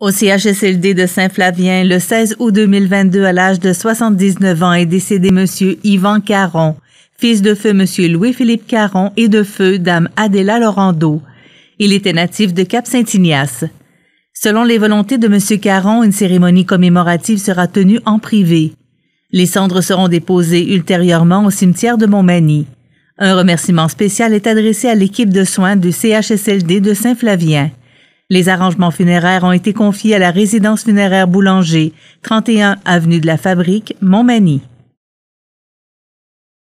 Au CHSLD de Saint-Flavien, le 16 août 2022, à l'âge de 79 ans, est décédé M. Yvan Caron, fils de feu M. Louis-Philippe Caron et de feu Dame Adéla Lorando. Il était natif de Cap-Saint-Ignace. Selon les volontés de M. Caron, une cérémonie commémorative sera tenue en privé. Les cendres seront déposées ultérieurement au cimetière de Montmagny. Un remerciement spécial est adressé à l'équipe de soins du CHSLD de Saint-Flavien. Les arrangements funéraires ont été confiés à la résidence funéraire Boulanger, 31 avenue de la Fabrique, Montmagny.